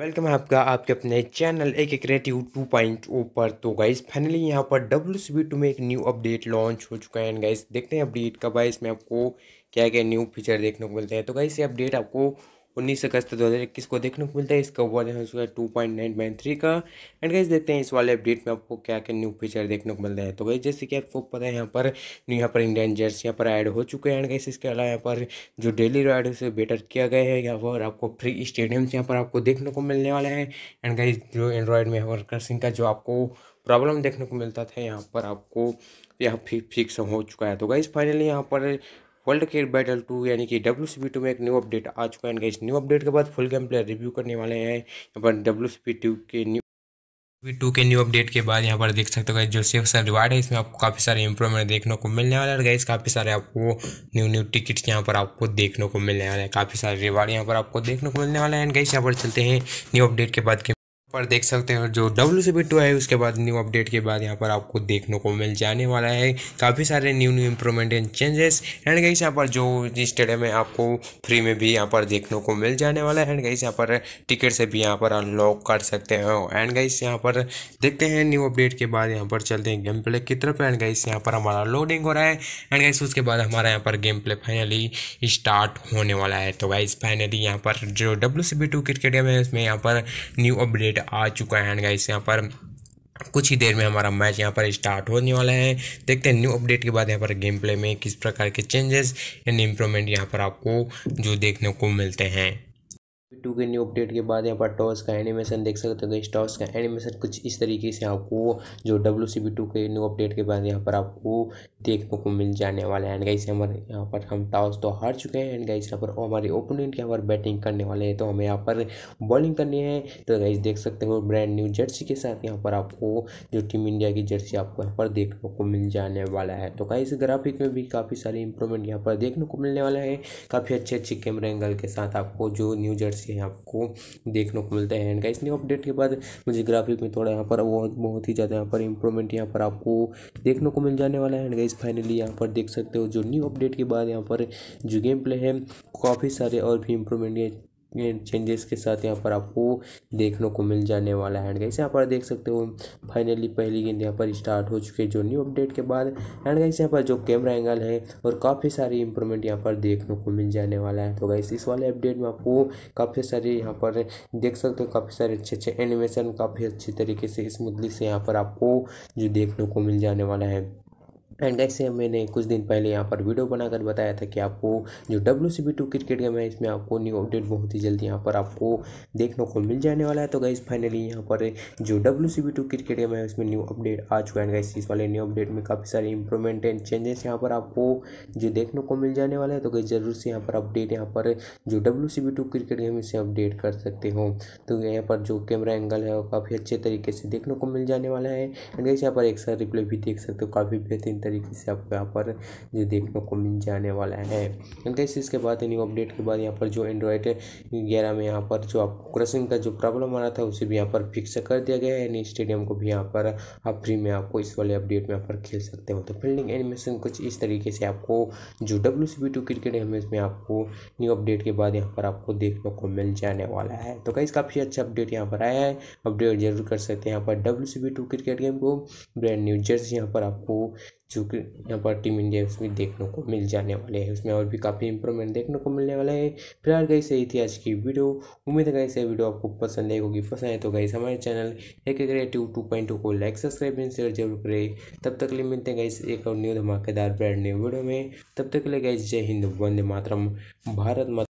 welcome है आपका आपके अपने चैनल एक क्रिएटिव टू पॉइंट ओ पर तो गाइस फाइनली यहाँ पर डब्ल्यू सी टू में एक न्यू अपडेट लॉन्च हो चुका है एंड गाइस देखते हैं अपडेट कब आए में आपको क्या क्या न्यू फीचर देखने को मिलते हैं तो गाइस ये अपडेट आपको उन्नीस अगस्त दो हज़ार इक्कीस को देखने को मिलता है इसका वर्जन हो चुका है two point nine point three का एंड गाइज देखते हैं इस वाले अपडेट में आपको क्या क्या न्यू फीचर देखने को मिलता है तो गाइज जैसे कि आपको पता है यहाँ पर यहाँ पर इंडियन जर्स यहाँ पर ऐड हो चुके हैं एंड गाइज इसके अलावा यहाँ पर जो डेली राइड उसे बेटर किया गया है यहाँ पर आपको फ्री स्टेडियम्स यहाँ पर आपको देखने को मिलने वाला है एंड गाइज जो एंड्रॉयड में वर्करसिंग का जो आपको प्रॉब्लम देखने को मिलता था यहाँ पर आपको यहाँ फिक्स हो चुका है तो गाइज फाइनली यहाँ पर वर्ल्ड क्रिकेट बैटल टू यानी कि डब्ल्यू सी टू में एक न्यू अपडेट आ चुका है इस न्यू अपडेट के बाद फुल गेम प्लेयर रिव्यू करने वाले हैं यहाँ पर डब्ल्यू सी टू के न्यू वी टू के न्यू अपडेट के बाद यहाँ पर देख सकते हो जो सेफ रिवार्ड है इसमें आपको काफ़ी सारे इंप्रूवमेंट देखने को मिलने वाला है गाइस काफ़ी सारे आपको न्यू न्यू टिकट्स यहाँ पर आपको देखने को मिलने वाले हैं काफ़ी सारे रिवार्ड यहाँ पर आपको देखने को मिलने वाले हैं गाइस यहाँ पर चलते हैं न्यू अपडेट के बाद के पर देख सकते हैं जो डब्ल्यू सी बी टू है उसके बाद न्यू अपडेट के बाद यहाँ पर आपको देखने को मिल जाने वाला है काफ़ी सारे new new improvement and changes and गई यहाँ पर जो स्टेडियम है आपको फ्री में भी यहाँ पर देखने को मिल जाने वाला है एंड गई यहाँ पर टिकट से भी यहाँ पर अनलॉक कर सकते हो एंड गई यहाँ पर देखते हैं न्यू अपडेट के बाद यहाँ पर चलते हैं गेम प्ले की तरफ एंड गई यहाँ पर हमारा लोडिंग हो रहा है एंड गई उसके बाद हमारा यहाँ पर गेम प्ले फाइनली स्टार्ट होने वाला है तो गाइज फाइनली यहाँ पर जो W C B two cricket है उसमें यहाँ पर न्यू अपडेट आ चुका है एंड गाइस यहाँ पर कुछ ही देर में हमारा मैच यहाँ पर स्टार्ट होने वाला है देखते हैं न्यू अपडेट के बाद यहाँ पर गेम प्ले में किस प्रकार के चेंजेस एंड इम्प्रूवमेंट यहाँ पर आपको जो देखने को मिलते हैं टू के न्यू अपडेट के बाद यहाँ पर टॉस का एनिमेशन देख सकते हो टॉस का एनिमेशन कुछ इस तरीके से आपको जो डब्ल्यू सी टू के न्यू अपडेट के बाद यहाँ पर आपको देखने को मिल जाने वाला है एंड गाइस हमारे यहाँ पर हम टॉस तो हार चुके हैं एंड गाइस यहाँ पर हमारे ओपोनेंट यहाँ पर बैटिंग करने वाले हैं तो हमें यहाँ पर बॉलिंग करनी है तो गाइस देख सकते हो ब्रांड न्यू जर्सी के साथ यहाँ पर आपको जो टीम इंडिया की जर्सी आपको यहाँ पर देखने को मिल जाने वाला है तो गाइस ग्राफिक में भी काफ़ी सारे इंप्रूवमेंट यहाँ पर देखने को मिलने वाला है काफ़ी अच्छे अच्छे कैमरा एंगल के साथ आपको जो न्यू जर्सी से आपको देखने को मिलता है एंड गाइस न्यू अपडेट के बाद मुझे ग्राफिक में थोड़ा यहाँ पर बहुत बहुत ही ज़्यादा यहाँ पर इंप्रूवमेंट यहाँ पर आपको देखने को मिल जाने वाला है एंड गाइस फाइनली यहाँ पर देख सकते हो जो न्यू अपडेट के बाद यहाँ पर जो गेम प्ले है काफ़ी सारे और भी इम्प्रूवमेंट चेंजेस के साथ यहाँ पर आपको देखने को मिल जाने वाला है एंड गाइस यहाँ पर देख सकते हो फाइनली पहली गेंद यहाँ पर स्टार्ट हो चुकी है जो न्यू अपडेट के बाद एंड गाइस यहाँ पर जो कैमरा एंगल है और काफ़ी सारी इंप्रूवमेंट यहाँ पर देखने को मिल जाने वाला है तो गाइस इस वाले अपडेट में आपको काफ़ी सारे यहाँ पर देख सकते हो काफ़ी सारे अच्छे अच्छे एनिमेशन काफ़ी अच्छे तरीके से स्मूथली से यहाँ पर आपको जो देखने को मिल जाने वाला है एंड कैसे मैंने कुछ दिन पहले यहाँ पर वीडियो बनाकर बताया था कि आपको जो W C B two cricket game है इसमें आपको न्यू अपडेट बहुत ही जल्दी यहाँ पर आपको देखने को मिल जाने वाला है तो गाइस फाइनली यहाँ पर जो W C B two cricket game है उसमें न्यू अपडेट आ चुका है गाइस इस वाले न्यू अपडेट में काफ़ी सारे इंप्रूवमेंट एंड चेंजेस यहाँ पर आपको जो देखने को मिल जाने वाला है तो गई जरूर से यहाँ पर अपडेट यहाँ पर जो W C B two cricket game इसे अपडेट कर सकते हो तो यहाँ पर जो कैमरा एंगल है वो काफ़ी अच्छे तरीके से देखने को मिल जाने वाला है एंड गाइस यहाँ पर एक साथ रिप्ले भी देख सकते हो काफ़ी बेहतरीन तरीके से आपको यहाँ पर जो देखने को मिल जाने वाला है कैसे इसके बाद न्यू अपडेट के बाद यहाँ पर जो एंड्रॉयड ग्यारह में यहाँ पर जो आपको क्रसिंग का जो प्रॉब्लम आ रहा था उसे भी यहाँ पर फिक्स कर दिया गया है यानी स्टेडियम को भी यहाँ पर आप फ्री में आपको इस वाले अपडेट में यहाँ पर खेल सकते हो तो फील्डिंग एनिमेशन कुछ इस तरीके से आपको जो W C B two cricket है इसमें आपको न्यू अपडेट के बाद यहाँ पर आपको देखने को मिल जाने वाला है तो कहीं काफ़ी अच्छा अपडेट यहाँ पर आया है अपडेट जरूर कर सकते हैं यहाँ पर W C B two cricket game को ब्रांड न्यू जर्सी यहाँ पर आपको जो जो कि यहाँ पर टीम इंडिया उसमें देखने को मिल जाने वाले हैं उसमें और भी काफ़ी इंप्रूवमेंट देखने को मिलने वाला है फिलहाल गई सही थी आज की वीडियो उम्मीद है गई से वीडियो आपको पसंद आई होगी पसंद आए तो गई हमारे चैनल एक क्रिएटिव टू पॉइंट टू को लाइक सब्सक्राइब एंड शेयर जरूर करें तब तक लिए मिलते हैं गई एक और न्यू धमाकेदार ब्रांड न्यू वीडियो में तब तक ले लिए जय हिंद वंदे मातरम भारत